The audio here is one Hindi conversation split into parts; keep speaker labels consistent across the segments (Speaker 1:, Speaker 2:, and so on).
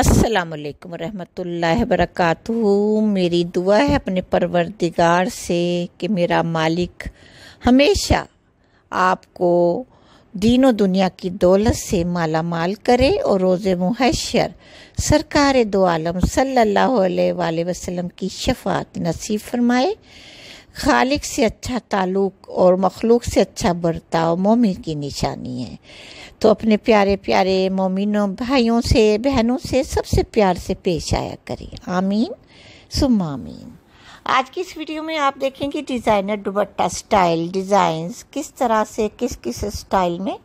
Speaker 1: असलकम रहमतुल्लाह वरकत मेरी दुआ है अपने परवरदिगार से कि मेरा मालिक हमेशा आपको दीनों दुनिया की दौलत से माला माल करे और रोज़ मुहशर सरकार दो आलम सल्लल्लाहु अलैहि वसल्लम की शफात नसीब फरमाए खालिक से अच्छा ताल्लुक और मखलूक से अच्छा बर्ताव मोमिन की निशानी है तो अपने प्यारे प्यारे मोमिनों भाइयों से बहनों से सबसे प्यार से पेश आया करें आमीन सुम आमीन आज की इस वीडियो में आप देखेंगे डिज़ाइनर दुबट्टा स्टाइल डिज़ाइंस किस तरह से किस किस स्टाइल में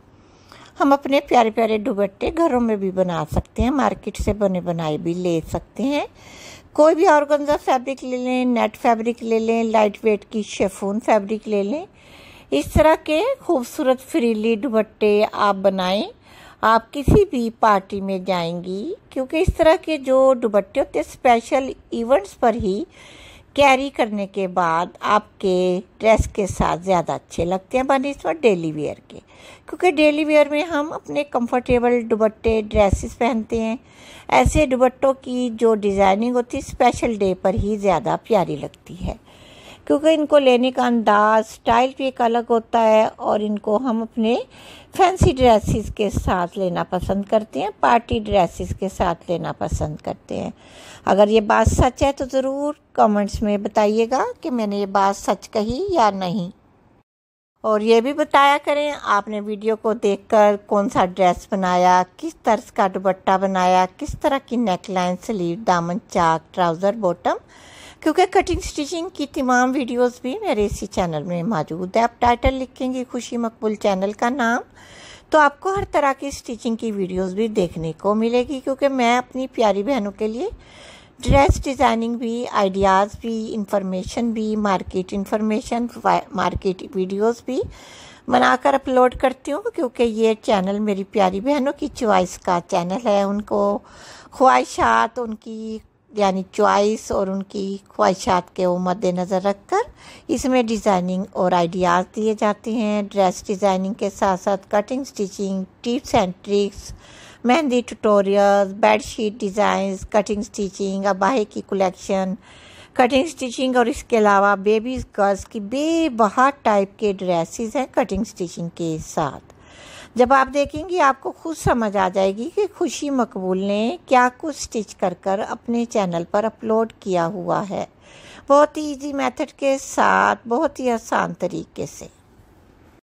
Speaker 1: हम अपने प्यारे प्यारे दुबट्टे घरों में भी बना सकते हैं मार्केट से बने बनाए भी ले सकते हैं कोई भी ऑर्गनजा फैब्रिक ले लें नेट फैब्रिक ले लें लाइट वेट की शेफून फैब्रिक ले लें इस तरह के खूबसूरत फ्रीली दुपट्टे आप बनाएं आप किसी भी पार्टी में जाएंगी क्योंकि इस तरह के जो दुपट्टे होते स्पेशल इवेंट्स पर ही कैरी करने के बाद आपके ड्रेस के साथ ज़्यादा अच्छे लगते हैं बनिस्बत डेली वेयर के क्योंकि डेली वेयर में हम अपने कंफर्टेबल दुबट्टे ड्रेसेस पहनते हैं ऐसे दुबट्टों की जो डिज़ाइनिंग होती है स्पेशल डे पर ही ज़्यादा प्यारी लगती है क्योंकि इनको लेने का अंदाज स्टाइल भी एक अलग होता है और इनको हम अपने फैंसी ड्रेसेस के साथ लेना पसंद करते हैं पार्टी ड्रेसेस के साथ लेना पसंद करते हैं अगर ये बात सच है तो ज़रूर कमेंट्स में बताइएगा कि मैंने ये बात सच कही या नहीं और ये भी बताया करें आपने वीडियो को देखकर कौन सा ड्रेस बनाया किस तरह का दुपट्टा बनाया किस तरह की नेकलाइन स्लीव दामन चाक ट्राउज़र बॉटम क्योंकि कटिंग स्टिचिंग की तमाम वीडियोस भी मेरे इसी चैनल में मौजूद है आप टाइटल लिखेंगे खुशी मकबूल चैनल का नाम तो आपको हर तरह की स्टिचिंग की वीडियोस भी देखने को मिलेगी क्योंकि मैं अपनी प्यारी बहनों के लिए ड्रेस डिज़ाइनिंग भी आइडियाज़ भी इंफॉर्मेशन भी मार्केट इंफॉर्मेशन मार्केट वीडियोस भी बनाकर अपलोड करती हूँ क्योंकि ये चैनल मेरी प्यारी बहनों की चॉइस का चैनल है उनको ख्वाहिशात उनकी यानी चॉइस और उनकी ख्वाहिशात के मद्देनज़र रख कर इसमें डिज़ाइनिंग और आइडियाज़ दिए जाते हैं ड्रेस डिज़ाइनिंग के साथ साथ cutting stitching tips and tricks mehndi tutorial bedsheet design cutting stitching अबाहे की कलेक्शन कटिंग स्टिचिंग और इसके अलावा बेबीज़ गर्ल्स की बेबहा टाइप के ड्रेसेस हैं कटिंग स्टिचिंग के साथ जब आप देखेंगी आपको खुद समझ आ जाएगी कि खुशी मकबूल ने क्या कुछ स्टिच कर कर अपने चैनल पर अपलोड किया हुआ है बहुत ही ईजी मेथड के साथ बहुत ही आसान तरीके से